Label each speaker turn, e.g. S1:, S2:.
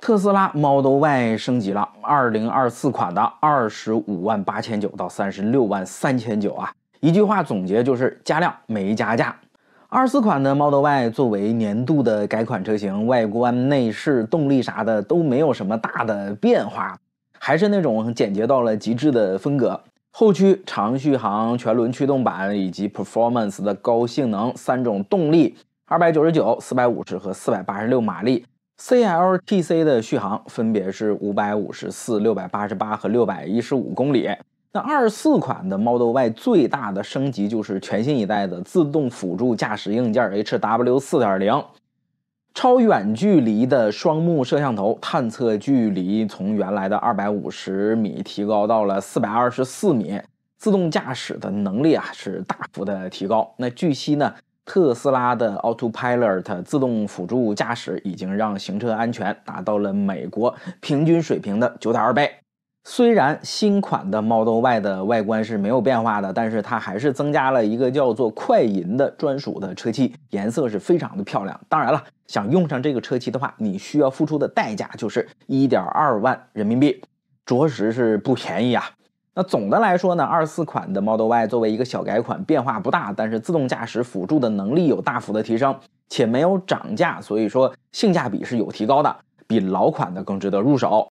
S1: 特斯拉 Model Y 升级了，2024款的二十五万八千九到三十六万三千九啊，一句话总结就是加量没加价。24款的 Model Y 作为年度的改款车型，外观、内饰、动力啥的都没有什么大的变化，还是那种简洁到了极致的风格。后驱、长续航、全轮驱动版以及 Performance 的高性能三种动力，二百九十九、四百五十和四百八十六马力。CLTC 的续航分别是五百五十四、六百八十八和六百一十五公里。那二四款的 Model Y 最大的升级就是全新一代的自动辅助驾驶硬件 HW 四点零，超远距离的双目摄像头探测距离从原来的二百五十米提高到了四百二十四米，自动驾驶的能力啊是大幅的提高。那据悉呢？特斯拉的 Autopilot 自动辅助驾驶已经让行车安全达到了美国平均水平的九点二倍。虽然新款的 Model Y 的外观是没有变化的，但是它还是增加了一个叫做“快银”的专属的车漆，颜色是非常的漂亮。当然了，想用上这个车漆的话，你需要付出的代价就是一点二万人民币，着实是不便宜啊。那总的来说呢，二四款的 Model Y 作为一个小改款，变化不大，但是自动驾驶辅助的能力有大幅的提升，且没有涨价，所以说性价比是有提高的，比老款的更值得入手。